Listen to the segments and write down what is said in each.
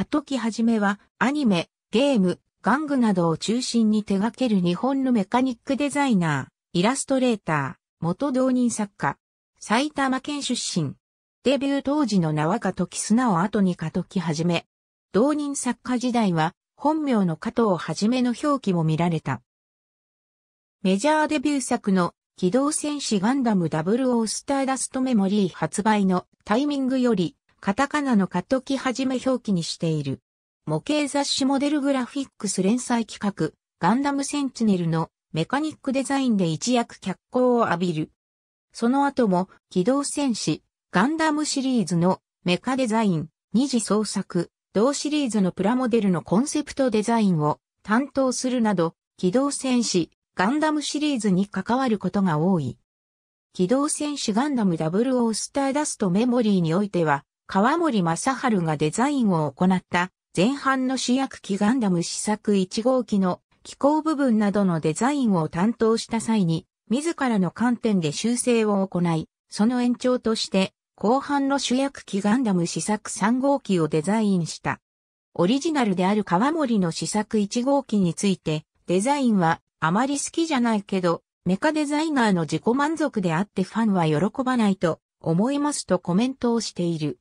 ハトキはじめはアニメ、ゲーム、玩具などを中心に手掛ける日本のメカニックデザイナー、イラストレーター、元同人作家、埼玉県出身。デビュー当時の名は加時砂を後に加時はじめ。同人作家時代は本名の加藤はじめの表記も見られた。メジャーデビュー作の機動戦士ガンダム00スターダストメモリー発売のタイミングよりカタカナのカトキはじめ表記にしている。模型雑誌モデルグラフィックス連載企画、ガンダムセンチネルのメカニックデザインで一躍脚光を浴びる。その後も、機動戦士、ガンダムシリーズのメカデザイン、二次創作、同シリーズのプラモデルのコンセプトデザインを担当するなど、機動戦士、ガンダムシリーズに関わることが多い。機動戦士ガンダムダオースターダストメモリーにおいては、川森正春がデザインを行った前半の主役機ガンダム試作1号機の機構部分などのデザインを担当した際に、自らの観点で修正を行い、その延長として後半の主役機ガンダム試作3号機をデザインした。オリジナルである川森の試作1号機について、デザインはあまり好きじゃないけど、メカデザイナーの自己満足であってファンは喜ばないと思いますとコメントをしている。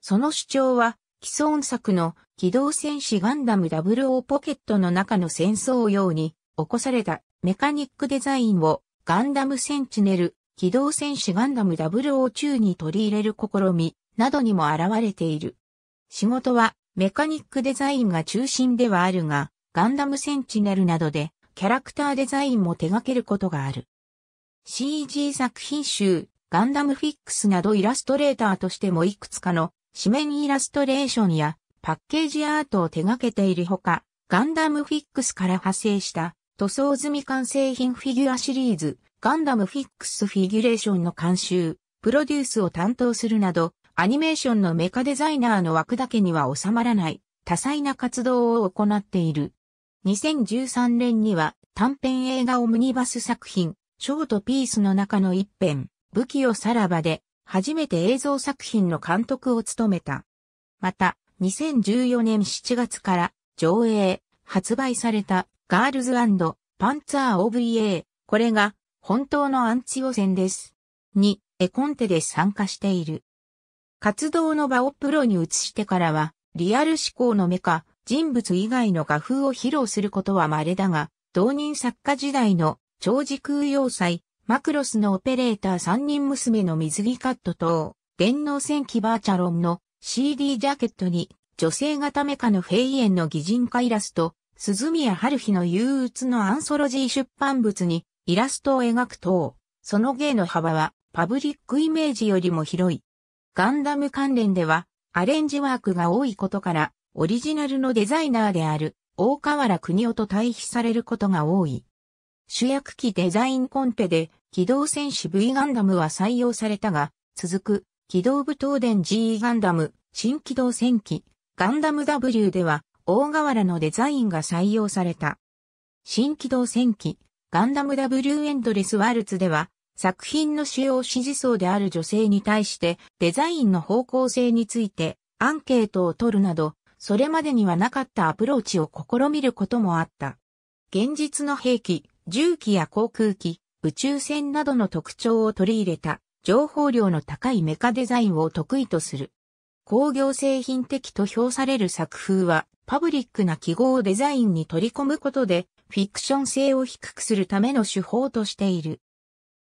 その主張は、既存作の機動戦士ガンダム00ポケットの中の戦争用に起こされたメカニックデザインをガンダムセンチネル機動戦士ガンダム00中に取り入れる試みなどにも現れている。仕事はメカニックデザインが中心ではあるが、ガンダムセンチネルなどでキャラクターデザインも手掛けることがある。CG 作品集、ガンダムフィックスなどイラストレーターとしてもいくつかの紙面イラストレーションやパッケージアートを手掛けているほか、ガンダムフィックスから派生した塗装済み完成品フィギュアシリーズ、ガンダムフィックスフィギュレーションの監修、プロデュースを担当するなど、アニメーションのメカデザイナーの枠だけには収まらない多彩な活動を行っている。2013年には短編映画オムニバス作品、ショートピースの中の一編、武器をさらばで初めて映像作品の監督を務めた。また、2014年7月から上映、発売されたガールズパンツァー OVA、これが本当のアンチ予選です。に、絵コンテで参加している。活動の場をプロに移してからは、リアル思考のメカ、人物以外の画風を披露することは稀だが、同人作家時代の長時空要塞、マクロスのオペレーター3人娘の水着カット等、電脳戦機バーチャロンの CD ジャケットに、女性型メカのフェイエンの擬人化イラスト、鈴宮春日の憂鬱のアンソロジー出版物にイラストを描く等、その芸の幅はパブリックイメージよりも広い。ガンダム関連ではアレンジワークが多いことからオリジナルのデザイナーである大河原国夫と対比されることが多い。主役機デザインコンペで、機動戦士 V ガンダムは採用されたが、続く、機動部東電 GE ガンダム、新機動戦機、ガンダム W では、大河原のデザインが採用された。新機動戦機、ガンダム W エンドレスワルツでは、作品の主要支持層である女性に対して、デザインの方向性について、アンケートを取るなど、それまでにはなかったアプローチを試みることもあった。現実の兵器、重機や航空機、宇宙船などの特徴を取り入れた情報量の高いメカデザインを得意とする。工業製品的と評される作風はパブリックな記号をデザインに取り込むことでフィクション性を低くするための手法としている。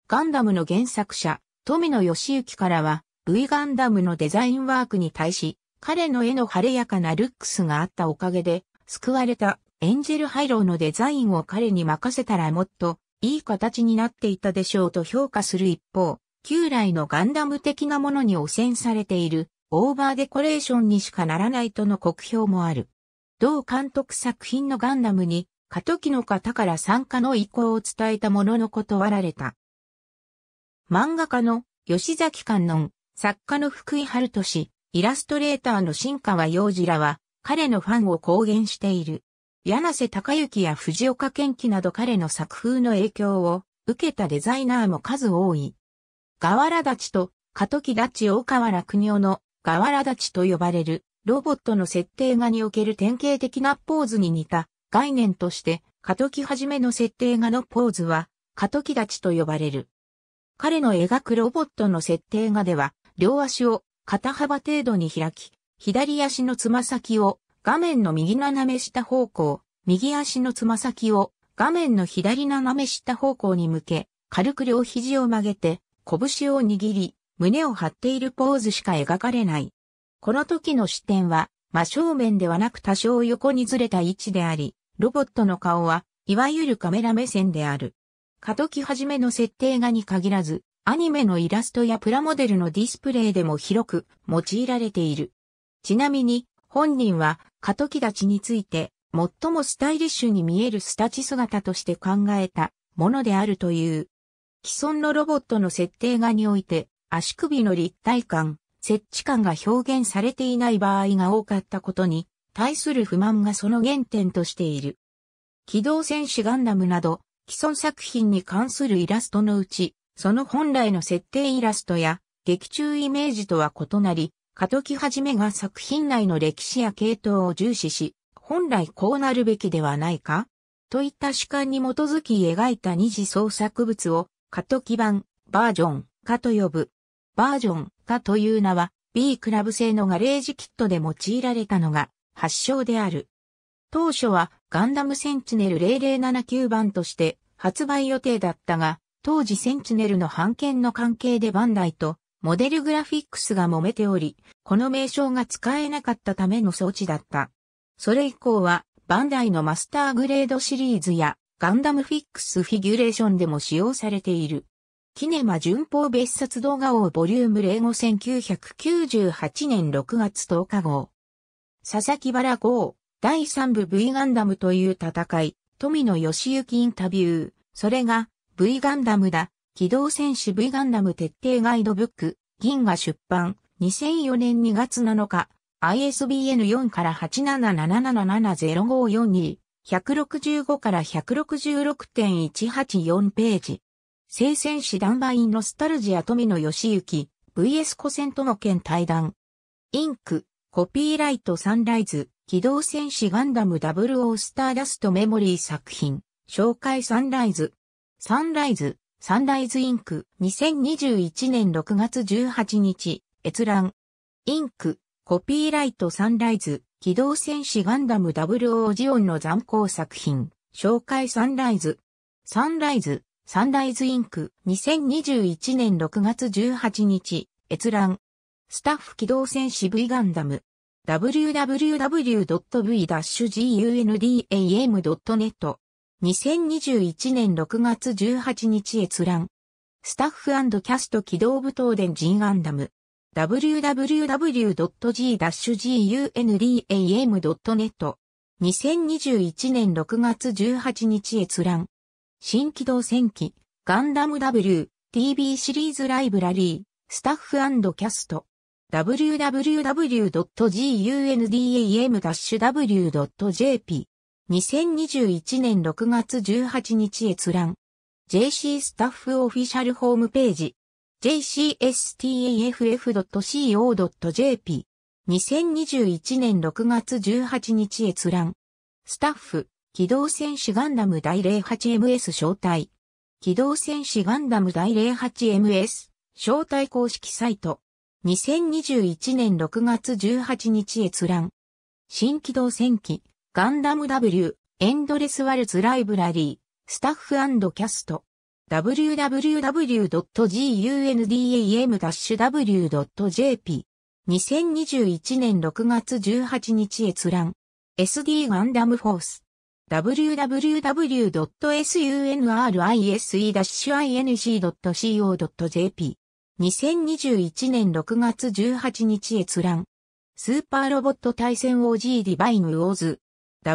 ガンダムの原作者、富野義行からは V ガンダムのデザインワークに対し彼の絵の晴れやかなルックスがあったおかげで救われたエンジェルハイローのデザインを彼に任せたらもっといい形になっていたでしょうと評価する一方、旧来のガンダム的なものに汚染されているオーバーデコレーションにしかならないとの酷評もある。同監督作品のガンダムに、過渡期の方から参加の意向を伝えたものの断られた。漫画家の吉崎観音、作家の福井春俊、イラストレーターの新川洋二らは、彼のファンを公言している。柳瀬隆之や藤岡健紀など彼の作風の影響を受けたデザイナーも数多い。河原立ちと、過渡期立ち大河原国夫の河原立ちと呼ばれるロボットの設定画における典型的なポーズに似た概念として、過渡期じめの設定画のポーズは、過渡期立ちと呼ばれる。彼の描くロボットの設定画では、両足を肩幅程度に開き、左足のつま先を画面の右斜め下方向、右足のつま先を画面の左斜め下方向に向け、軽く両肘を曲げて、拳を握り、胸を張っているポーズしか描かれない。この時の視点は、真正面ではなく多少横にずれた位置であり、ロボットの顔は、いわゆるカメラ目線である。過渡期始めの設定画に限らず、アニメのイラストやプラモデルのディスプレイでも広く用いられている。ちなみに、本人は過渡期立ちについて最もスタイリッシュに見えるスタチ姿として考えたものであるという。既存のロボットの設定画において足首の立体感、設置感が表現されていない場合が多かったことに対する不満がその原点としている。機動戦士ガンダムなど既存作品に関するイラストのうち、その本来の設定イラストや劇中イメージとは異なり、カトキはじめが作品内の歴史や系統を重視し、本来こうなるべきではないかといった主観に基づき描いた二次創作物を、カトキ版、バージョン、化と呼ぶ。バージョン、化という名は、B クラブ製のガレージキットで用いられたのが、発祥である。当初は、ガンダムセンチネル0079版として、発売予定だったが、当時センチネルの版権の関係でバンダイとモデルグラフィックスが揉めており、この名称が使えなかったための装置だった。それ以降は、バンダイのマスターグレードシリーズや、ガンダムフィックスフィギュレーションでも使用されている。キネマ順法別冊動画王ボリューム05 1998年6月10日号。佐々木原号、第3部 V ガンダムという戦い、富野義行インタビュー、それが V ガンダムだ、機動戦士 V ガンダム徹底ガイドブック、銀河出版、2004年2月7日、ISBN 4から877770542、165から166.184ページ。聖戦士ダンバインノスタルジア富野義行、VS 古戦との剣対談。インク、コピーライトサンライズ、機動戦士ガンダム00スターダストメモリー作品、紹介サンライズ。サンライズ、サンライズインク、2021年6月18日、閲覧。インク、コピーライトサンライズ、機動戦士ガンダム00ジオンの残光作品、紹介サンライズ。サンライズ、サンライズインク、2021年6月18日、閲覧。スタッフ機動戦士 V ガンダム。www.v-gundaam.net 2021年6月18日閲覧。スタッフキャスト起動部東電人。アンダム。w w w g g u n d a m n e t 2021年6月18日閲覧。新機動戦機、ガンダム W、TV シリーズライブラリー、スタッフキャスト。www.gundaam-w.jp 2021年6月18日閲覧。JC スタッフオフィシャルホームページ。jcstaff.co.jp。2021年6月18日閲覧。スタッフ、機動戦士ガンダム第 08MS 招待。機動戦士ガンダム第 08MS 招待公式サイト。2021年6月18日閲覧。新機動戦機、ガンダム W、エンドレスワルツライブラリー、スタッフキャスト。www.gundam-w.jp。2021年6月18日閲覧。SD ガンダムフォース。www.sunrise-inc.co.jp。2021年6月18日閲覧。スーパーロボット対戦 OG ディバイム・ウォーズ。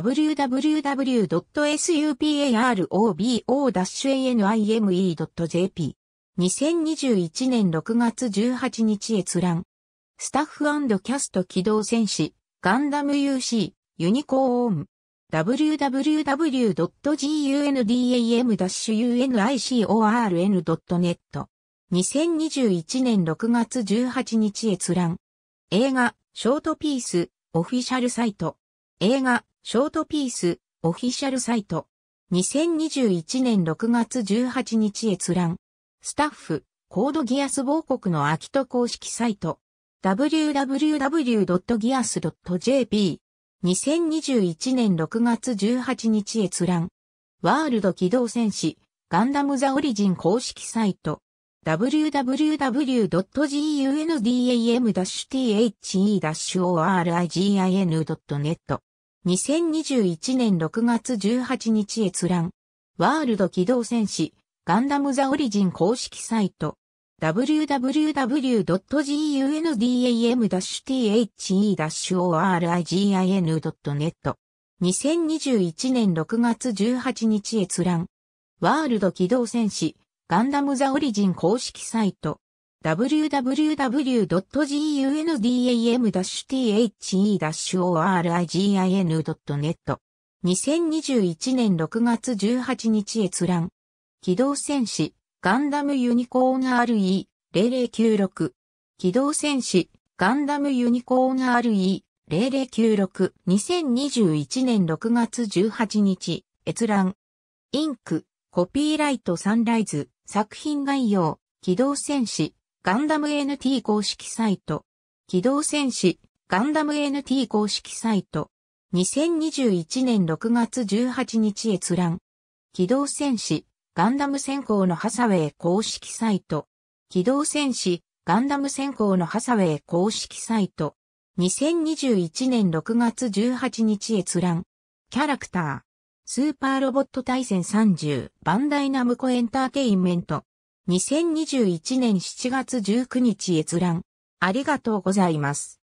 www.suparobo-anime.jp。2021年6月18日閲覧。スタッフキャスト機動戦士、ガンダム UC、ユニコーン。www.gundam-unicorn.net。2021年6月18日閲覧。映画、ショートピース、オフィシャルサイト。映画、ショートピース、オフィシャルサイト。2021年6月18日閲覧。スタッフ、コードギアス某国の秋と公式サイト。www.gears.jp。2021年6月18日閲覧。ワールド機動戦士、ガンダムザオリジン公式サイト。www.gundam-the-origin.net 2021年6月18日閲覧。ワールド機動戦士、ガンダムザオリジン公式サイト。www.gundam-the-origin.net 2021年6月18日閲覧。ワールド機動戦士、ガンダムザオリジン公式サイト。www.gundam-the-origin.net 2021年6月18日閲覧機動戦士ガンダムユニコーン RE0096 機動戦士ガンダムユニコーン RE0096 2021年6月18日閲覧インクコピーライトサンライズ作品概要機動戦士ガンダム NT 公式サイト。機動戦士、ガンダム NT 公式サイト。2021年6月18日閲覧。機動戦士、ガンダム先行のハサウェイ公式サイト。機動戦士、ガンダム先行のハサウェイ公式サイト。2021年6月18日閲覧。キャラクター。スーパーロボット対戦30、バンダイナムコエンターテインメント。2021年7月19日閲覧。ありがとうございます。